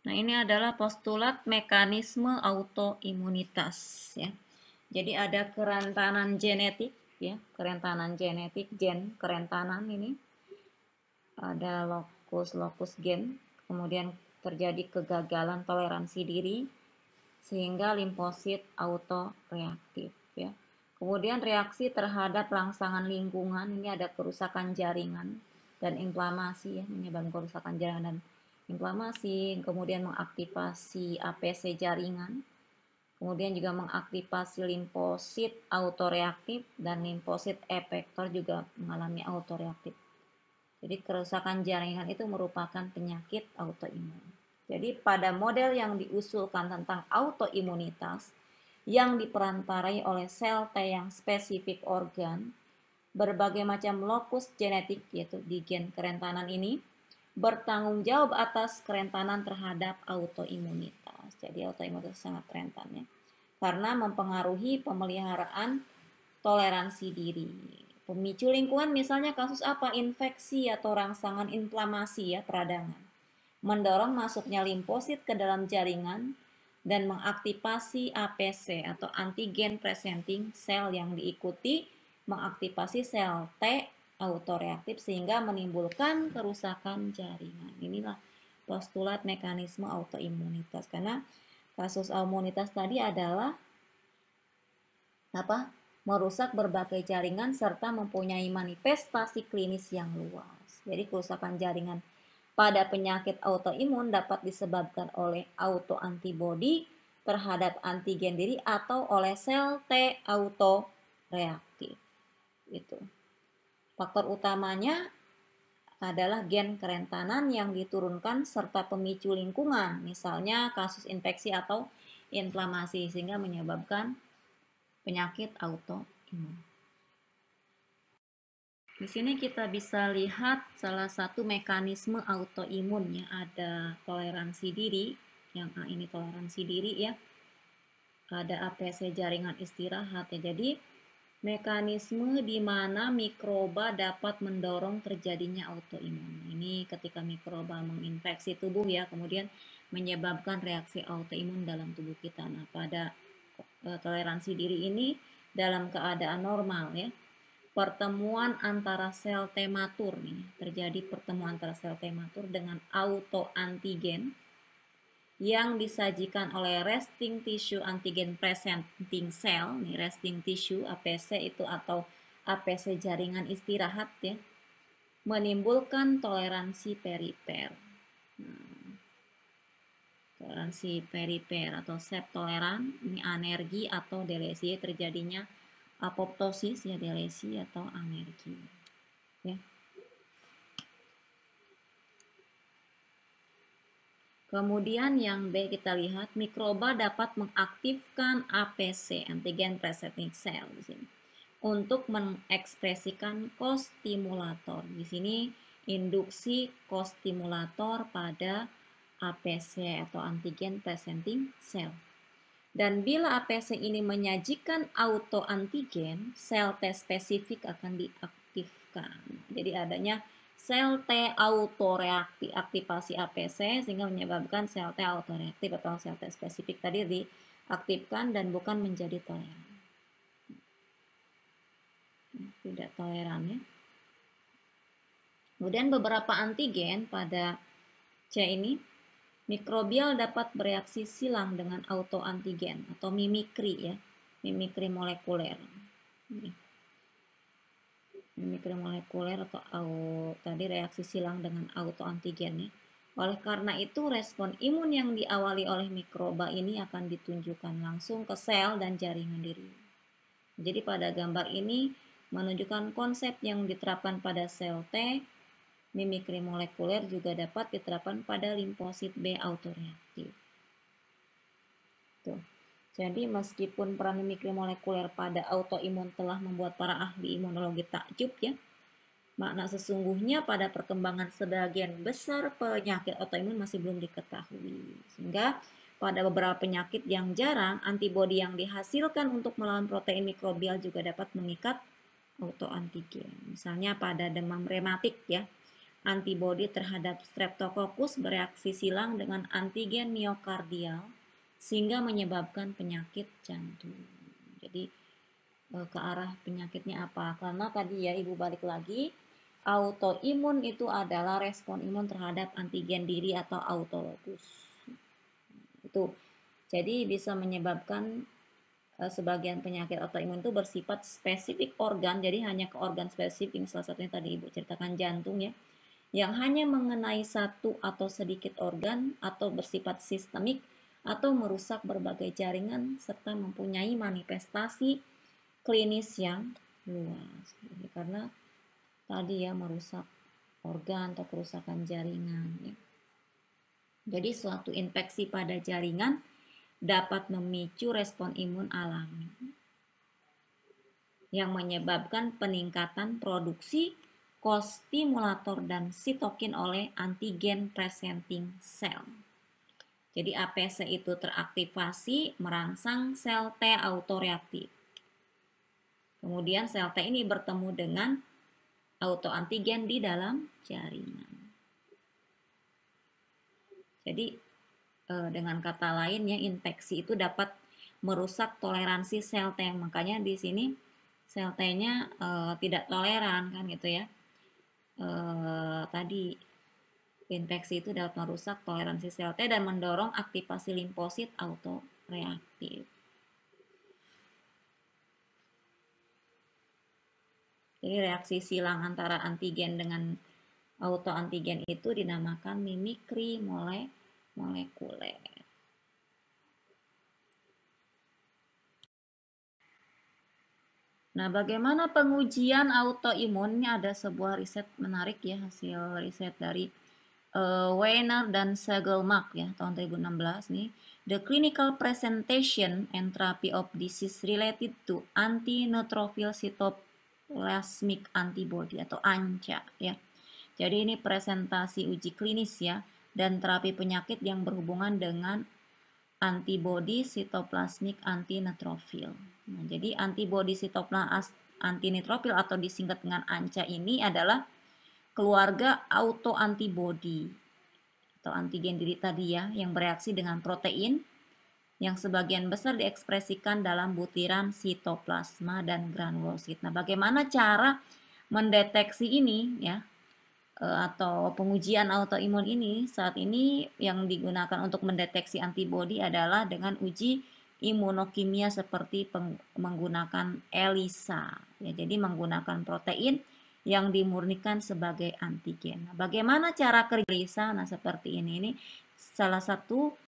Nah, ini adalah postulat mekanisme autoimunitas ya. Jadi ada kerentanan genetik ya, kerentanan genetik gen kerentanan ini ada lokus-lokus gen, kemudian terjadi kegagalan toleransi diri sehingga limfosit autoreaktif ya. Kemudian reaksi terhadap rangsangan lingkungan ini ada kerusakan jaringan dan inflamasi ya menyebabkan kerusakan jaringan dan inflamasi, kemudian mengaktifasi APC jaringan, kemudian juga mengaktifasi limfosit autoreaktif dan limfosit efektor juga mengalami autoreaktif. Jadi kerusakan jaringan itu merupakan penyakit autoimun. Jadi pada model yang diusulkan tentang autoimunitas yang diperantarai oleh sel T yang spesifik organ, berbagai macam lokus genetik yaitu di gen kerentanan ini bertanggung jawab atas kerentanan terhadap autoimunitas. Jadi autoimunitas sangat rentan ya. Karena mempengaruhi pemeliharaan toleransi diri. Pemicu lingkungan misalnya kasus apa? Infeksi atau rangsangan inflamasi ya, peradangan. Mendorong masuknya limfosit ke dalam jaringan dan mengaktifasi APC atau antigen presenting cell yang diikuti mengaktifasi sel T autoreaktif sehingga menimbulkan kerusakan jaringan. Inilah postulat mekanisme autoimunitas karena kasus autoimunitas tadi adalah apa? merusak berbagai jaringan serta mempunyai manifestasi klinis yang luas. Jadi kerusakan jaringan pada penyakit autoimun dapat disebabkan oleh autoantibodi terhadap antigen diri atau oleh sel T autoreaktif. Itu. Faktor utamanya adalah gen kerentanan yang diturunkan serta pemicu lingkungan, misalnya kasus infeksi atau inflamasi sehingga menyebabkan penyakit autoimun. Di sini kita bisa lihat salah satu mekanisme autoimun ya, ada toleransi diri, yang A ah, ini toleransi diri ya, ada APC jaringan istirahat ya. Jadi Mekanisme di mana mikroba dapat mendorong terjadinya autoimun. Ini ketika mikroba menginfeksi tubuh ya, kemudian menyebabkan reaksi autoimun dalam tubuh kita. Nah, pada eh, toleransi diri ini dalam keadaan normal ya. Pertemuan antara sel tematur nih, terjadi pertemuan antara sel tematur dengan autoantigen yang disajikan oleh resting tissue antigen presenting cell, nih resting tissue APC itu atau APC jaringan istirahat ya, menimbulkan toleransi periper. Hmm. Toleransi periper atau septoleran, ini anergi atau delesi terjadinya apoptosis ya delesi atau anergi. Ya. Kemudian yang B kita lihat mikroba dapat mengaktifkan APC antigen presenting cell di sini untuk mengekspresikan kostimulator. Di sini induksi kostimulator pada APC atau antigen presenting cell. Dan bila APC ini menyajikan autoantigen, sel T spesifik akan diaktifkan. Jadi adanya sel T autoreaktif aktivasi APC sehingga menyebabkan sel T autoreaktif atau sel T spesifik tadi diaktifkan dan bukan menjadi toleran. Tidak toleran ya. Kemudian beberapa antigen pada C ini mikrobial dapat bereaksi silang dengan autoantigen atau mimikri ya, mimikri molekuler. Mikro molekuler atau au, tadi reaksi silang dengan autoantigen nih. Oleh karena itu, respon imun yang diawali oleh mikroba ini akan ditunjukkan langsung ke sel dan jaringan diri. Jadi pada gambar ini menunjukkan konsep yang diterapkan pada sel T, mimikri molekuler juga dapat diterapkan pada limfosit B autoreaktif. Tuh. Jadi meskipun peran molekuler pada autoimun telah membuat para ahli imunologi takjub ya, makna sesungguhnya pada perkembangan sebagian besar penyakit autoimun masih belum diketahui. Sehingga pada beberapa penyakit yang jarang, antibodi yang dihasilkan untuk melawan protein mikrobial juga dapat mengikat autoantigen. Misalnya pada demam rematik ya, antibodi terhadap streptococcus bereaksi silang dengan antigen miokardial sehingga menyebabkan penyakit jantung. Jadi eh, ke arah penyakitnya apa? Karena tadi ya ibu balik lagi, autoimun itu adalah respon imun terhadap antigen diri atau autologus. Itu. Jadi bisa menyebabkan eh, sebagian penyakit autoimun itu bersifat spesifik organ, jadi hanya ke organ spesifik, yang salah satunya tadi Ibu ceritakan jantung ya, yang hanya mengenai satu atau sedikit organ atau bersifat sistemik, atau merusak berbagai jaringan serta mempunyai manifestasi klinis yang luas. Jadi karena tadi ya merusak organ atau kerusakan jaringan ya. Jadi suatu infeksi pada jaringan dapat memicu respon imun alami yang menyebabkan peningkatan produksi kostimulator dan sitokin oleh antigen presenting cell. Jadi APC itu teraktivasi merangsang sel T autoreaktif. Kemudian sel T ini bertemu dengan autoantigen di dalam jaringan. Jadi eh, dengan kata lainnya infeksi itu dapat merusak toleransi sel T. Makanya di sini sel T-nya eh, tidak toleran kan gitu ya. E, tadi Infeksi itu dapat merusak toleransi sel T dan mendorong aktivasi limfosit autoreaktif. Jadi reaksi silang antara antigen dengan autoantigen itu dinamakan mimikri mole molekuler. Nah, bagaimana pengujian autoimun? ada sebuah riset menarik ya, hasil riset dari uh, Weiner dan Segelmark ya tahun 2016 nih the clinical presentation and therapy of disease related to anti neutrophil cytoplasmic antibody atau ANCA ya. Jadi ini presentasi uji klinis ya dan terapi penyakit yang berhubungan dengan antibody sitoplasmic antineutrophil. Nah, jadi antibody sitoplasmic neutrophil atau disingkat dengan ANCA ini adalah keluarga autoantibody atau antigen diri tadi ya yang bereaksi dengan protein yang sebagian besar diekspresikan dalam butiran sitoplasma dan granulosit. Nah, bagaimana cara mendeteksi ini ya e, atau pengujian autoimun ini saat ini yang digunakan untuk mendeteksi antibodi adalah dengan uji imunokimia seperti menggunakan ELISA ya jadi menggunakan protein yang dimurnikan sebagai antigen. Nah, bagaimana cara kerja Nah, seperti ini? Ini salah satu